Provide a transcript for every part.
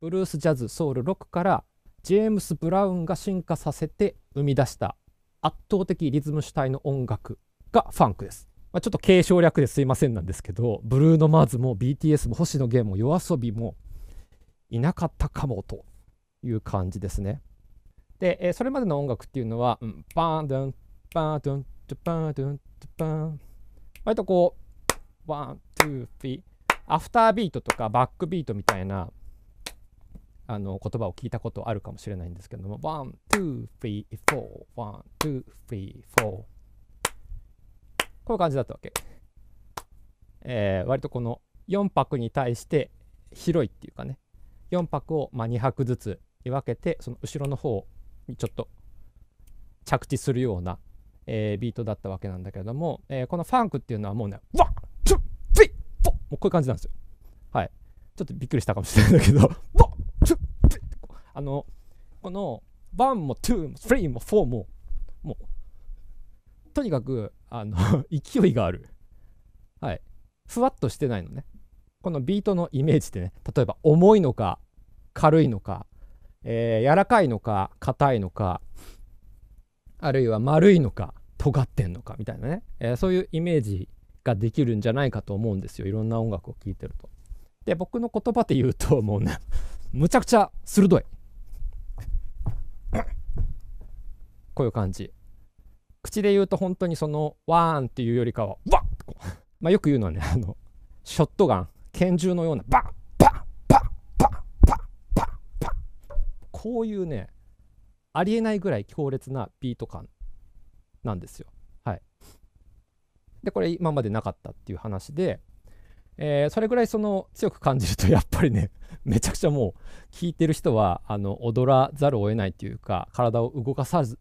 ブルースジャズソウル6からジェームス・ブラウンが進化させて生み出した圧倒的リズム主体の音楽がファンクです。まあ、ちょっと継承略ですいませんなんですけどブルーノ・マーズも BTS も星野源も yoasobi もいなかったかもという感じですね。で、えー、それまでの音楽っていうのは、うん、バーンドゥンバーンドゥンバーンドゥンバーン割とこうワン・ツー・フィーアフタービートとかバックビートみたいなあの言葉を聞いたことあるかもしれないんですけども、ワン、ツー、w リー、フォー、ワン、ツー、r リー、フォー。こういう感じだったわけ。えー、割とこの4拍に対して広いっていうかね、4拍をま2拍ずつに分けて、その後ろの方にちょっと着地するような、えー、ビートだったわけなんだけれども、えー、このファンクっていうのはもうね、ワン、ツー、スリー、フォーもうこういう感じなんですよ。はい。ちょっとびっくりしたかもしれないんだけど、ワ ンあの、この1も2も3も4も、もう、とにかく、あの 勢いがある。はい。ふわっとしてないのね。このビートのイメージってね、例えば重いのか、軽いのか、えー、柔らかいのか、硬いのか、あるいは丸いのか、尖ってんのかみたいなね、えー、そういうイメージができるんじゃないかと思うんですよ。いろんな音楽を聴いてると。で、僕の言葉で言うと、もうね、むちゃくちゃ鋭い。こういう感じ口で言うと本当にそのワーンっていうよりかはワッまあよく言うのはねあのショットガン拳銃のようなバババババババこういうねありえないぐらい強烈なビート感なんですよはいでこれ今までなかったっていう話でえー、それぐらいその強く感じるとやっぱりねめちゃくちゃもう聴いてる人はあの踊らざるを得ないというか体を動かさず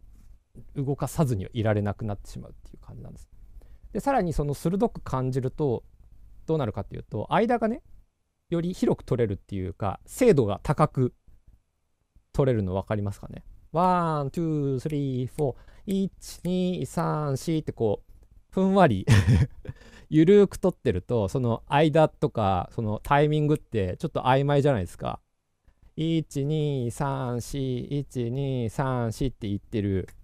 動かさずにはいられなくなってしまうっていう感じなんです。でさらにその鋭く感じるとどうなるかっていうと間がねより広く取れるっていうか精度が高く取れるの分かりますかね。ワン、ツー、スリー、フォー、1、2、3、4ってこう、ふんわりゆるーく取ってると、その間とか、そのタイミングってちょっと曖昧じゃないですか。1、2、3、4、1、2、3、4って言ってる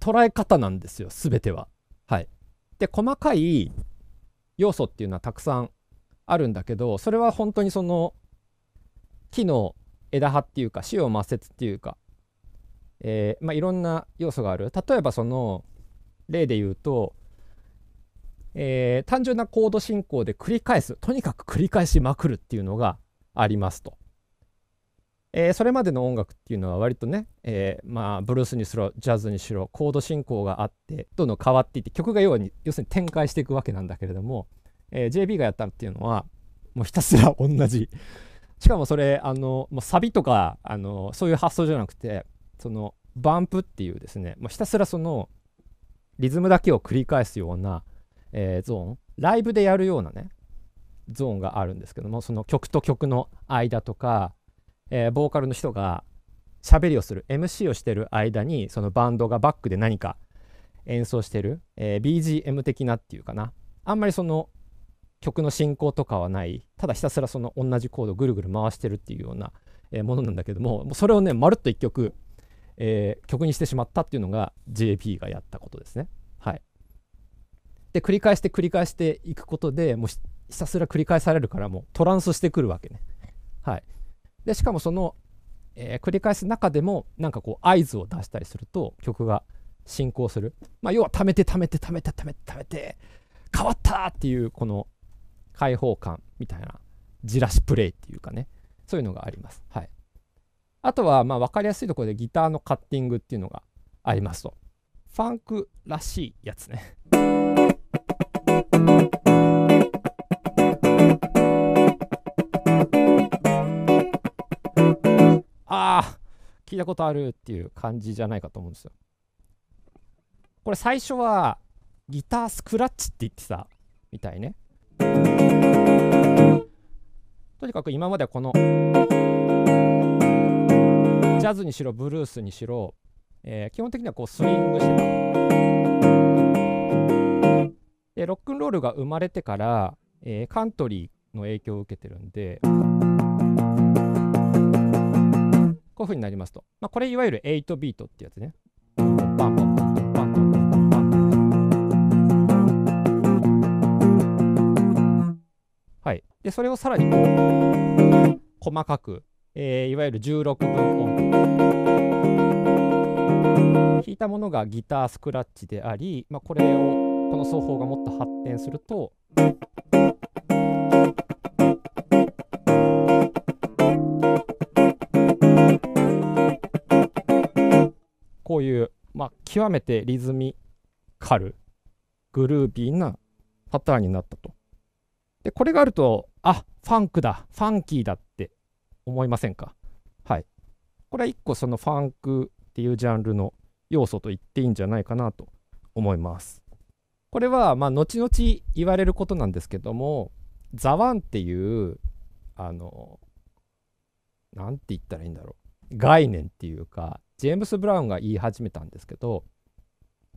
捉え方なんですよ全ては。はい、で細かい要素っていうのはたくさんあるんだけどそれは本当にその木の枝葉っていうか死を擦っていうか、えー、まあ、いろんな要素がある例えばその例で言うと、えー、単純なコード進行で繰り返すとにかく繰り返しまくるっていうのがありますと。えー、それまでの音楽っていうのは割とね、えー、まあブルースにしろジャズにしろコード進行があってどんどん変わっていって曲が要に要するに展開していくわけなんだけれども、えー、JB がやったっていうのはもうひたすら同じしかもそれあのもうサビとかあのそういう発想じゃなくてそのバンプっていうですねもうひたすらそのリズムだけを繰り返すような、えー、ゾーンライブでやるようなねゾーンがあるんですけどもその曲と曲の間とかえー、ボーカルの人が喋りをする MC をしてる間にそのバンドがバックで何か演奏してる、えー、BGM 的なっていうかなあんまりその曲の進行とかはないただひたすらその同じコードぐるぐる回してるっていうような、えー、ものなんだけどもそれをねまるっと1曲、えー、曲にしてしまったっていうのが JP がやったことですね。はい、で繰り返して繰り返していくことでもうひたすら繰り返されるからもうトランスしてくるわけね。はい、でしかもその、えー、繰り返す中でもなんかこう合図を出したりすると曲が進行する、まあ、要は溜めて溜めて溜めて溜めて溜めて変わったっていうこの開放感みたいなじらしプレイっていうかねそういうのがあります。はい、あとはまあ分かりやすいところでギターのカッティングっていうのがありますと。ファンクらしいやつね。たことあるっていう感じじゃないかと思うんですよ。これ最初はギタースクラッチって言ってさ、みたいね。とにかく今まではこのジャズにしろブルースにしろ、えー、基本的にはこうスイングしてた。でロックンロールが生まれてから、えー、カントリーの影響を受けてるんで。風になりますと。まあ、これいわゆる8ビートってやつね。はい。で、それをさらに細かく、えー、いわゆる16分音符。弾いたものがギタースクラッチであり、まあ、これをこの奏法がもっと発展すると。こういう、まあ、極めてリズミカル、グルービーなパターンになったと。で、これがあると、あ、ファンクだ、ファンキーだって思いませんかはい。これは1個そのファンクっていうジャンルの要素と言っていいんじゃないかなと思います。これは、まあ、後々言われることなんですけども、ザワンっていう、あの、何て言ったらいいんだろう。概念っていうか、ジェームス・ブラウンが言い始めたんですけど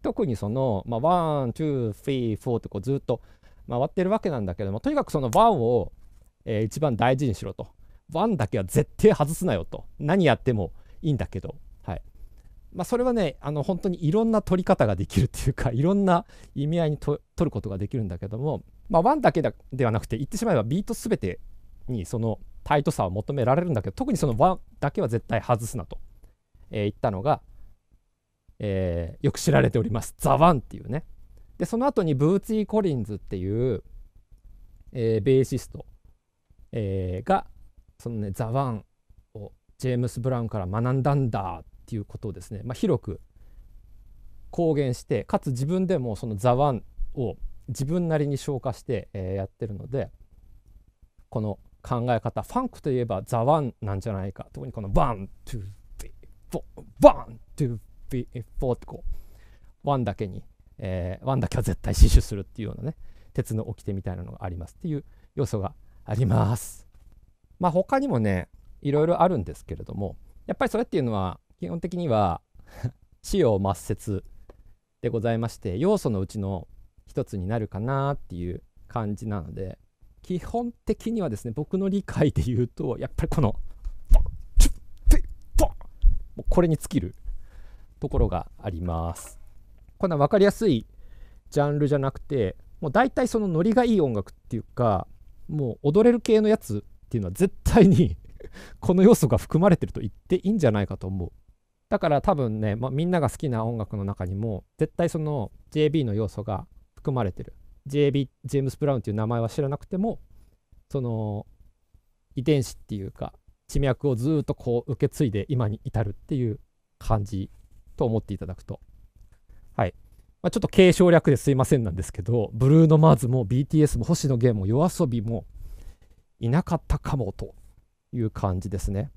特にその、まワン、ツー、スリー、フォーってこうずっと回ってるわけなんだけどもとにかくそのワンを、えー、一番大事にしろとワンだけは絶対外すなよと何やってもいいんだけど、はいまあ、それはねあの本当にいろんな取り方ができるっていうかいろんな意味合いにと取ることができるんだけども、まあ、ワンだけではなくて言ってしまえばビート全てにそのタイトさを求められるんだけど特にそのワンだけは絶対外すなと。えー、行ったのが、えー、よく知られておりますザ・ワンっていうねでその後にブーツィー・コリンズっていう、えー、ベーシスト、えー、がそのねザ・ワンをジェームス・ブラウンから学んだんだっていうことをですね、まあ、広く公言してかつ自分でもそのザ・ワンを自分なりに消化して、えー、やってるのでこの考え方ファンクといえばザ・ワンなんじゃないか特にこの「ワン・ツー・ボワン、ツー、ー、フォーってこう、ワンだけに、えー、ワンだけは絶対死守するっていうようなね、鉄の掟みたいなのがありますっていう要素があります。まあ他にもね、いろいろあるんですけれども、やっぱりそれっていうのは基本的には使用抹殺でございまして、要素のうちの一つになるかなっていう感じなので、基本的にはですね、僕の理解で言うと、やっぱりこのもうこれに尽きるところがあります。こんな分かりやすいジャンルじゃなくてもう大体そのノリがいい音楽っていうかもう踊れる系のやつっていうのは絶対に この要素が含まれてると言っていいんじゃないかと思う。だから多分ね、まあ、みんなが好きな音楽の中にも絶対その JB の要素が含まれてる。JB ジェームス・ブラウンっていう名前は知らなくてもその遺伝子っていうか地脈をずっとこう受け継いで今に至るっていう感じと思っていただくと。はい。まあ、ちょっと継承略ですいませんなんですけど、ブルーノ・マーズも BTS も星野源も yoasobi もいなかったかもという感じですね。